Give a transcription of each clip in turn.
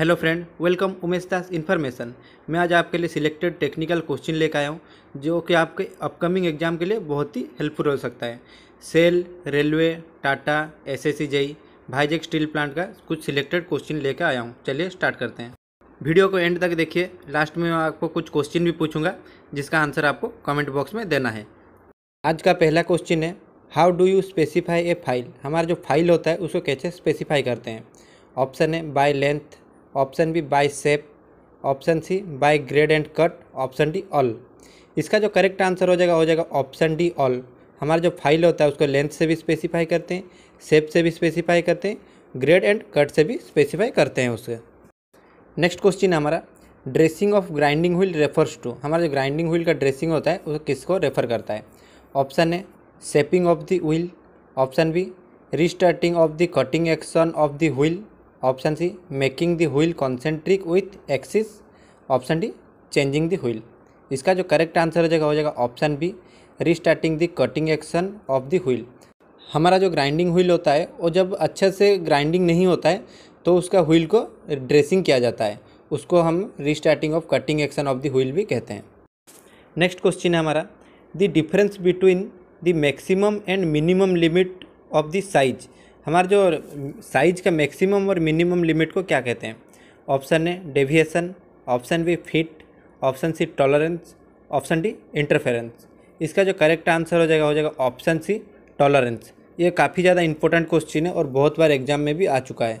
hello friend welcome Umesh Das information मैं आज आपके लिए सिलेक्टेड टेक्निकल क्वेश्चन लेकर आया हूँ जो कि आपके अपकमिंग एग्जाम के लिए बहुत ही हेल्पफुल हो सकता है SAIL railway Tata S S JE भाईजेक स्टील प्लांट का कुछ सिलेक्टेड क्वेश्चन लेकर आया हूँ चलिए स्टार्ट करते हैं वीडियो को एंड तक देखिए लास्ट में आपको कुछ क्वेश्चन भी पूछूंगा जिसका आंसर आपको कमेंट बॉक्स में देना है आज का पहला क्वेश्चन है how do you specify a file हमारा जो फाइल होता है उसको कैसे स्पेसिफाई करते हैं ऑप्शन है by length option B by shape option C by grade and cut option D all इसका जो करेक्ट आंसर हो जाएगा हो जाएगा ऑप्शन डी ऑल हमारा जो फाइल होता है उसको लेंथ से भी स्पेसिफाई करते हैं सेप से भी स्पेसिफाई करते हैं ग्रेड एंड कट से भी स्पेसिफाई करते हैं उसे नेक्स्ट क्वेश्चन है हमारा dressing of grinding wheel refers to हमारा जो ग्राइंडिंग व्हील का ड्रेसिंग होता है उसको किसको रेफर करता है option A shaping of the wheel option B restarting of the cutting action of the wheel option C making the wheel concentric with axis option D changing the wheel इसका जो correct answer हो जाएगा हो जाएगा option B restarting the cutting action of the wheel हमारा जो grinding wheel होता है वो जब अच्छे से ग्राइंडिंग नहीं होता है तो उसका व्हील को ड्रेसिंग किया जाता है उसको हम restarting of cutting action of the wheel भी कहते हैं नेक्स्ट क्वेश्चन है हमारा the difference between the maximum and minimum limit of the size हमारा जो साइज का मैक्सिमम और मिनिमम लिमिट को क्या कहते हैं option A deviation option B fit option C tolerance option D interference इसका जो करेक्ट आंसर हो जाएगा हो जाएगा ऑप्शन सी टॉलरेंस ये काफ़ी ज़्यादा इंपॉर्टेंट क्वेश्चन है और बहुत बार एग्जाम में भी आ चुका है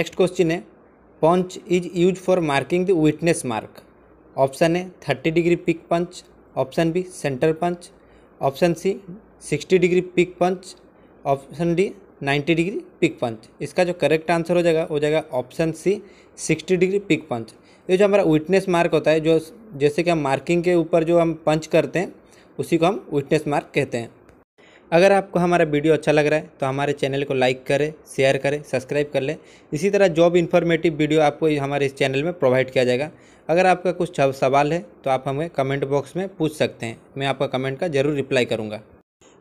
नेक्स्ट क्वेश्चन है punch is use for marking the witness mark option A thirty degree prick punch option B centre punch option C sixty degree prick punch option D 90 degree prick punch इसका जो correct answer हो जाएगा हो जाएगा option C 60 degree prick punch ये जो हमारा witness mark होता है जो जैसे कि हम मार्किंग के ऊपर जो हम पंच करते हैं उसी को हम विटनेस मार्क कहते हैं अगर आपको हमारा वीडियो अच्छा लग रहा है तो हमारे चैनल को लाइक करें शेयर करें सब्सक्राइब कर लें इसी तरह जॉब इन्फॉर्मेटिव वीडियो आपको हमारे इस चैनल में प्रोवाइड किया जाएगा अगर आपका कुछ सवाल है तो आप हमें कमेंट बॉक्स में पूछ सकते हैं मैं आपका कमेंट का ज़रूर रिप्लाई करूँगा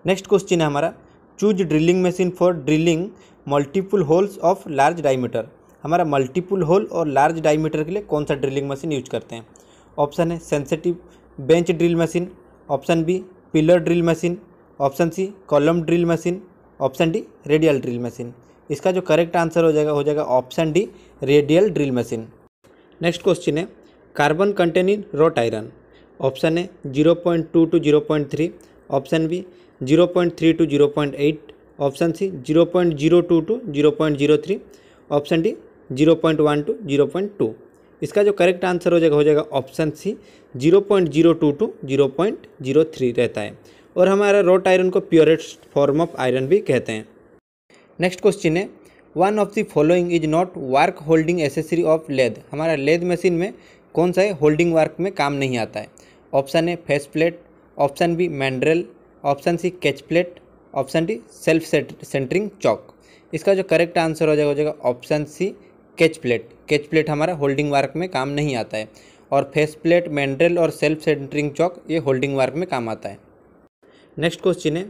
नेक्स्ट क्वेश्चन है हमारा choose drilling machine for drilling multiple holes of large diameter हमारा मल्टीपल होल और लार्ज डायमीटर के लिए कौन सा ड्रिलिंग मशीन यूज करते हैं ऑप्शन है sensitive bench drill machine option B pillar drill machine option C column drill machine option D radial drill machine इसका जो करेक्ट आंसर हो जाएगा हो जाएगा option D radial drill machine next question है carbon content in wrought iron option है zero point two to zero point three option B zero point three to zero point eight option C zero point zero two to zero point zero three option D zero point one to zero point two इसका जो correct answer हो जाएगा हो जाएगा option C zero point zero two to zero point zero three रहता है और हमारा रोट आयरन को प्योरेस्ट फॉर्म ऑफ आयरन भी कहते हैं नेक्स्ट क्वेश्चन है one of the following is not work holding accessory of lathe हमारा लेद मशीन में कौन सा है होल्डिंग वर्क में काम नहीं आता है option A face plate option B mandrel option C catch plate option D self centring chuck इसका जो करेक्ट आंसर हो जाएगा हो जाएगा option C catch plate catch plate हमारा होल्डिंग वर्क में काम नहीं आता है और फेस प्लेट मैंड्रेल और सेल्फ सेंटरिंग चौक ये होल्डिंग वर्क में काम आता है नेक्स्ट क्वेश्चन है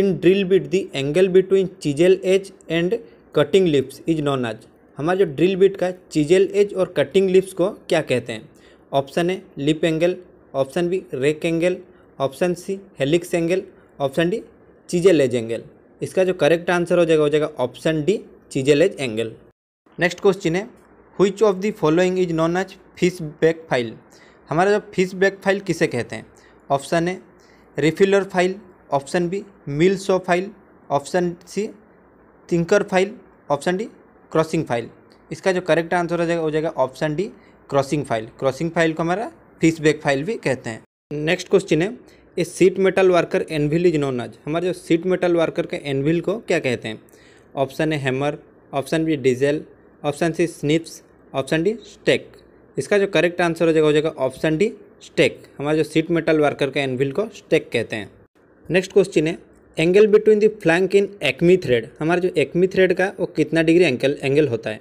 in drill bit the angle between chisel edge and cutting lips is known as हमारा जो ड्रिल बिट का चिजेल एज और कटिंग लिप्स को क्या कहते हैं option A lip angle option B rake angle option C helix angle option D chisel edge angle इसका जो करेक्ट आंसर हो जाएगा हो जाएगा option D chisel edge angle next question है which of the following is known H fish back file हमारा जो fish back file किसे कहते हैं option A riffler file option B mill saw file option C thinker file option D crossing file इसका जो correct answer हो जाएगा हो जाएगा option D crossing file crossing file को हमारा बैक फाइल भी कहते हैं नेक्स्ट क्वेश्चन है a sheet metal worker anvil is known as हमारे जो सीट मेटल वर्कर के एनविल को क्या कहते हैं option A hammer option B diesel option C snips option D stake इसका जो करेक्ट आंसर हो जाएगा हो जाएगा ऑप्शन डी स्टेक हमारे जो सीट मेटल वर्कर के एनविल को स्टेक कहते हैं नेक्स्ट क्वेश्चन है angle between the flank in acme thread हमारा जो एक्मी थ्रेड का वो कितना डिग्री एंगल एंगल होता है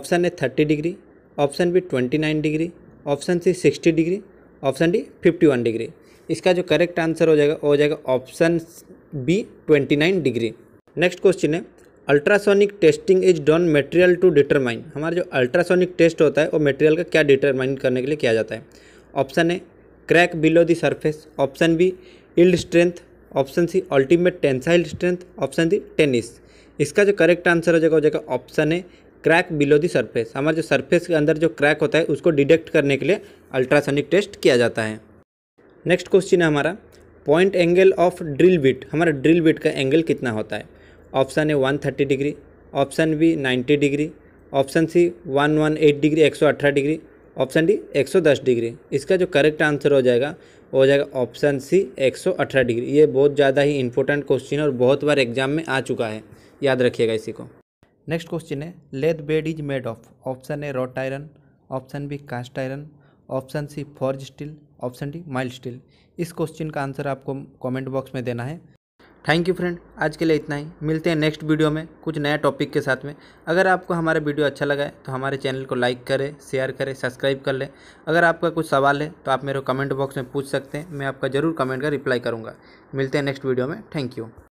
option A thirty degree option B twenty nine degree option C sixty degree option D fifty one degree इसका जो करेक्ट आंसर हो जाएगा हो जाएगा option B twenty nine degree next question है ultrasonic testing is done material to determine हमारा जो ultrasonic test होता है वो मेटेरियल का क्या डिटरमाइन करने के लिए किया जाता है option A crack below the surface option B yield strength option C ultimate tensile strength option D tennis इसका जो करेक्ट आंसर हो जाएगा हो जाएगा option A crack below the surface हमारे जो सरफेस के अंदर जो क्रैक होता है उसको डिटेक्ट करने के लिए अल्ट्रासोनिक टेस्ट किया जाता है नेक्स्ट क्वेश्चन है हमारा point angle of drill bit हमारा ड्रिल बिट का एंगल कितना होता है option A one thirty degree option B ninety degree option C one one eight degree एक सौ अठारह डिग्री ऑप्शन डी एक सौ दस डिग्री इसका जो करेक्ट आंसर हो जाएगा वो हो जाएगा ऑप्शन सी एक सौ अठारह डिग्री ये बहुत ज़्यादा ही इंपॉर्टेंट क्वेश्चन है और बहुत बार एग्जाम में आ चुका है याद रखिएगा इसी को नेक्स्ट क्वेश्चन है lathe bed is made of option A wrought iron option B cast iron option C forge steel option D mild steel इस क्वेश्चन का आंसर आपको कमेंट बॉक्स में देना है थैंक यू फ्रेंड आज के लिए इतना ही मिलते हैं नेक्स्ट वीडियो में कुछ नया टॉपिक के साथ में अगर आपको हमारा वीडियो अच्छा लगा है तो हमारे चैनल को लाइक करें शेयर करें सब्सक्राइब कर लें अगर आपका कुछ सवाल है तो आप मेरे कमेंट बॉक्स में पूछ सकते हैं मैं आपका ज़रूर कमेंट का रिप्लाई करूँगा मिलते हैं नेक्स्ट वीडियो में थैंक यू